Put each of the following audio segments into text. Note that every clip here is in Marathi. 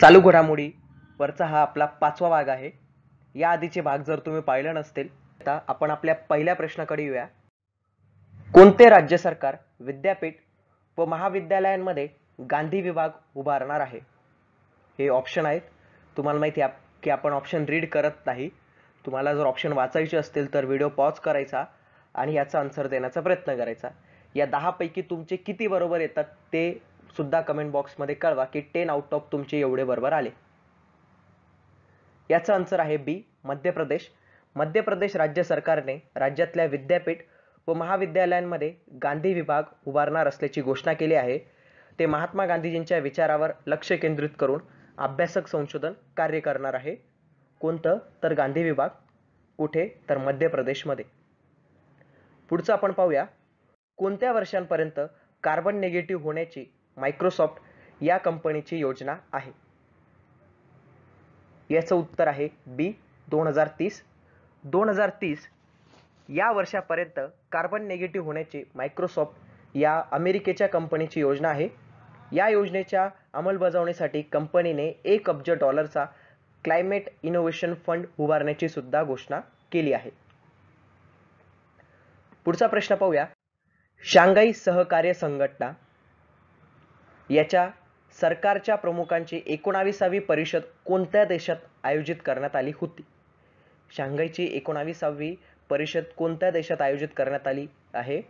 चालू घडामोडी वरचा हा आपला पाचवा भाग आहे या आधीचे भाग जर तुम्ही पाहिला नसतील आता आपण आपल्या पहिल्या प्रश्नाकडे येऊया कोणते राज्य सरकार विद्यापीठ व महाविद्यालयांमध्ये गांधी विभाग उभारणार आहे हे ऑप्शन आहेत तुम्हाला माहिती आहे की आपण ऑप्शन रीड करत नाही तुम्हाला जर ऑप्शन वाचायचे असतील तर व्हिडिओ पॉज करायचा आणि याचा आन्सर देण्याचा प्रयत्न करायचा या दहापैकी तुमचे किती बरोबर येतात ते सुद्धा कमेंट बॉक्समध्ये कळवा की टेन आउट ऑफ तुमचे एवढे बरोबर आले याचा आन्सर आहे बी मध्य प्रदेश मध्य प्रदेश राज्य सरकारने राज्यातल्या विद्यापीठ व महाविद्यालयांमध्ये गांधी विभाग उभारणार असल्याची घोषणा केली आहे ते महात्मा गांधीजींच्या विचारावर लक्ष केंद्रित करून अभ्यासक संशोधन कार्य करणार आहे कोणतं तर गांधी विभाग कुठे तर मध्य प्रदेशमध्ये पुढचं आपण पाहूया कोणत्या वर्षांपर्यंत कार्बन निगेटिव्ह होण्याची मायक्रोसॉफ्ट या कंपनीची योजना आहे याचं उत्तर आहे बी दोन हजार तीस दोन हजार तीस या वर्षापर्यंत कार्बन निगेटिव्ह होण्याची मायक्रोसॉफ्ट या अमेरिकेच्या कंपनीची योजना आहे या योजनेच्या अंमलबजावणीसाठी कंपनीने एक अब्ज डॉलरचा क्लायमेट इनोव्हेशन फंड उभारण्याची सुद्धा घोषणा केली आहे पुढचा प्रश्न पाहूया शांघाई सहकार्य संघटना याच्या सरकारच्या प्रमुखांची एकोणावीसावी परिषद कोणत्या देशात आयोजित करण्यात आली होती शांघाईची एकोणावीसावी परिषद कोणत्या देशात आयोजित करण्यात आली आहे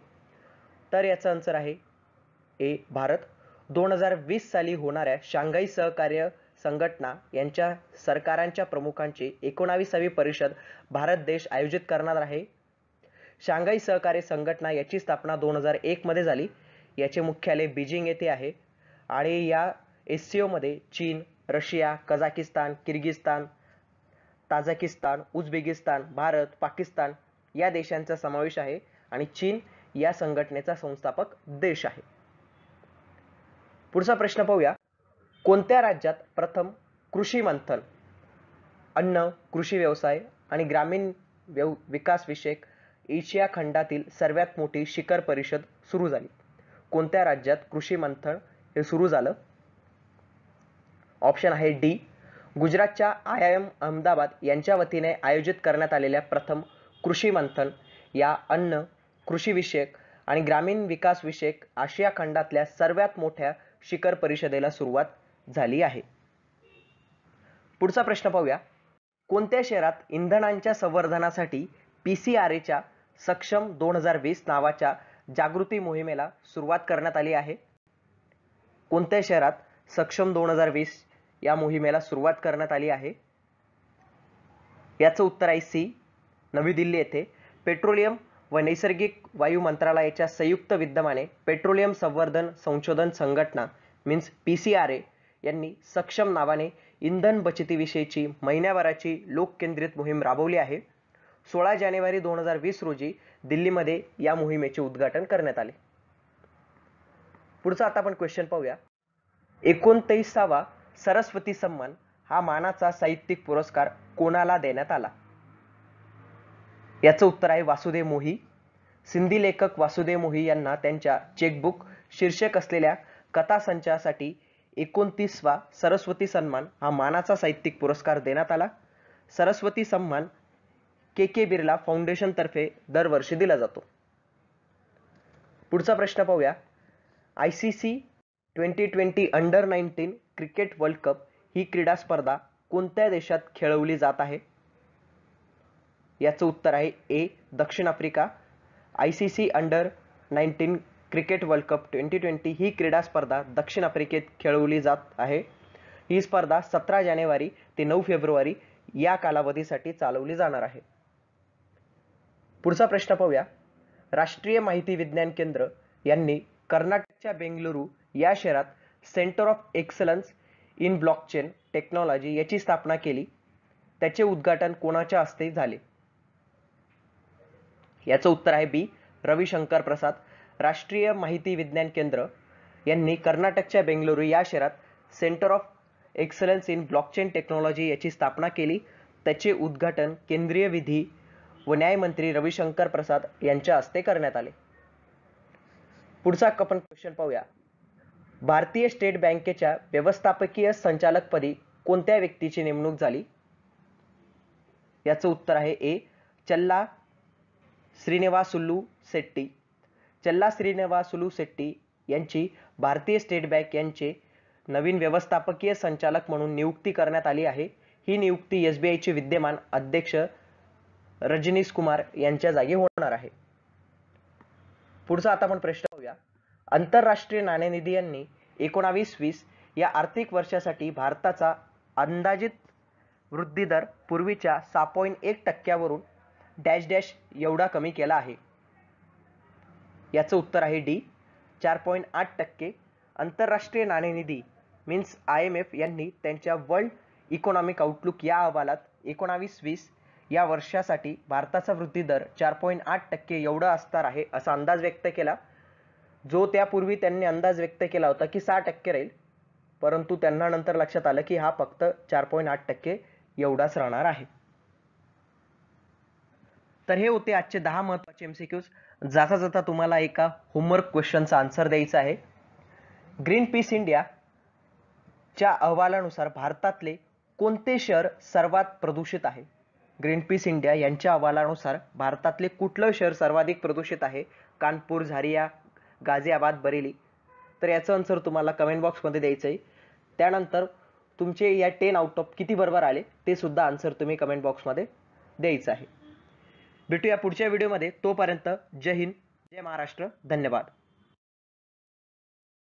तर याचं आन्सर आहे ए भारत दोन हजार वीस साली होणाऱ्या शांघाई सहकार्य संघटना यांच्या सरकारांच्या प्रमुखांची एकोणावीसावी परिषद भारत देश आयोजित करणार आहे शांघाई सहकार्य संघटना याची स्थापना दोन हजार एकमध्ये झाली याचे मुख्यालय बीजिंग येथे आहे आणि या एस सी ओमध्ये चीन Russia Kazakhstan Kyrgyzstan Tajikistan Uzbekistan Bharat Pakistan या देशांचा समावेश आहे आणि चीन या संघटनेचा संस्थापक देश आहे पुढचा प्रश्न पाहूया कोणत्या राज्यात प्रथम कृषी मंथन अन्न कृषी व्यवसाय आणि ग्रामीण व्यव विकास विषयक एशिया खंडातील सर्वात मोठी शिखर परिषद सुरू झाली कोणत्या राज्यात कृषी मंथन हे सुरू झालं ऑप्शन आहे डी गुजरातच्या आय आय एम अहमदाबाद यांच्या वतीने आयोजित करण्यात आलेल्या प्रथम कृषी मंथन या अन्न कृषी कृषीविषयक आणि ग्रामीण विकास विकासविषयक आशिया खंडातल्या सर्वात मोठ्या शिखर परिषदेला सुरुवात झाली आहे पुढचा प्रश्न पाहूया कोणत्या शहरात इंधनांच्या संवर्धनासाठी पी सी आर एच्या सक्षम दोन हजार वीस नावाच्या जागृती मोहिमेला सुरुवात करण्यात आली आहे कोणत्या शहरात सक्षम दोन हजार वीस या मोहिमेला सुरुवात करण्यात आली आहे याचं उत्तर आहे सी नवी दिल्ली येथे पेट्रोलियम व नैसर्गिक वायू मंत्रालयाच्या संयुक्त विद्यमाने पेट्रोलियम संवर्धन संशोधन संघटना means P C R A यांनी सक्षम नावाने इंधन बचतीविषयीची महिन्याभराची लोककेंद्रित मोहीम राबवली आहे सोळा जानेवारी दोन हजार वीस रोजी दिल्लीमध्ये या मोहिमेचे उद्घाटन करण्यात आले पुढचा आता आपण क्वेश्चन पाहूया एकोणतेसावा सरस्वती सन्मान हा मानाचा साहित्यिक पुरस्कार कोणाला देण्यात आला याचं उत्तर आहे वासुदेव मोही सिंधी लेखक वासुदेव मोही यांना त्यांच्या चेकबुक शीर्षक असलेल्या कथा कथासंचासाठी एकोणतीसवा सरस्वती सन्मान हा मानाचा साहित्यिक पुरस्कार देण्यात आला सरस्वती सन्मान के के बिर्ला तर्फे दरवर्षी दिला जातो पुढचा प्रश्न पाहूया I C C twenty twenty under nineteen cricket world cup ही क्रीडा स्पर्धा कोणत्या देशात खेळवली जात आहे याचं उत्तर आहे ए दक्षिण Africa I C C under nineteen cricket world cup twenty twenty ही क्रीडा स्पर्धा दक्षिण आफ्रिकेत खेळवली जात आहे ही स्पर्धा सतरा जानेवारी ते नऊ फेब्रुवारी या कालावधीसाठी चालवली जाणार आहे पुढचा प्रश्न पाहूया राष्ट्रीय माहिती विज्ञान केंद्र यांनी कर्नाटकच्या बेंगलुरू या शहरात centre of excellence in blockchain technology याची स्थापना केली त्याचे उद्घाटन कोणाच्या हस्ते झाले याचं उत्तर आहे बी रविशंकर प्रसाद राष्ट्रीय माहिती विज्ञान केंद्र यांनी कर्नाटकच्या बेंगलुरू या शहरात centre of excellence in blockchain technology याची स्थापना केली त्याचे उद्घाटन केंद्रीय विधी व न्यायमंत्री रविशंकर प्रसाद यांच्या हस्ते करण्यात आले पुढचा आपण क्वेश्चन पाहूया भारतीय स्टेट बँकेच्या व्यवस्थापकीय संचालकपदी कोणत्या व्यक्तीची नेमणूक झाली याचं उत्तर आहे ए चल्ला श्रीनिवासुल्लू शेट्टी चल्ला श्रीनिवासुलू शेट्टी यांची भारतीय स्टेट बँक यांचे नवीन व्यवस्थापकीय संचालक म्हणून नियुक्ती करण्यात आली आहे ही नियुक्ती एस बी विद्यमान अध्यक्ष रजनीश कुमार यांच्या जागी होणार आहे पुढचा आता आपण प्रश्न पाहूया आंतरराष्ट्रीय नाणेनिधी यांनी एकोणावीस वीस या आर्थिक वर्षासाठी भारताचा अंदाजित वृद्धी दर पूर्वीच्या सहा पॉईंट एक टक्क्यावरून डॅश डॅश एवढा कमी केला आहे याचं उत्तर आहे डी चार पॉईंट आठ टक्के आंतरराष्ट्रीय नाणेनिधी मीन्स आय एम एफ यांनी त्यांच्या वर्ल्ड इकॉनॉमिक आउटलुक या अहवालात एकोणावीस वीस या वर्षासाठी भारताचा वृद्धी दर चार पॉईंट आठ टक्के एवढा असणार आहे असा अंदाज व्यक्त केला जो त्यापूर्वी त्यांनी अंदाज व्यक्त केला होता की सहा टक्के राहील परंतु त्यांना नंतर लक्षात आलं की हा फक्त चार पॉईंट आठ टक्के एवढाच राहणार आहे तर हे होते आजचे दहा महत्वाचे एमसीक्यूज जाता जाता तुम्हाला एका होमवर्क क्वेश्चनचा आन्सर द्यायचा आहे ग्रीन पीस इंडिया च्या अहवालानुसार भारतातले कोणते शहर सर्वात प्रदूषित आहे ग्रीनपीस इंडिया यांच्या अहवालानुसार भारतातले कुठलं शहर सर्वाधिक प्रदूषित आहे कानपूर झारिया गाझियाबाद बरेली तर याचं आन्सर तुम्हाला कमेंट बॉक्समध्ये द्यायचं आहे त्यानंतर तुमचे या टेन आउट ऑफ किती बरोबर आले ते सुद्धा आन्सर तुम्ही कमेंट बॉक्समध्ये द्यायचं आहे भेटूया पुढच्या व्हिडिओमध्ये तोपर्यंत जय हिंद जय महाराष्ट्र धन्यवाद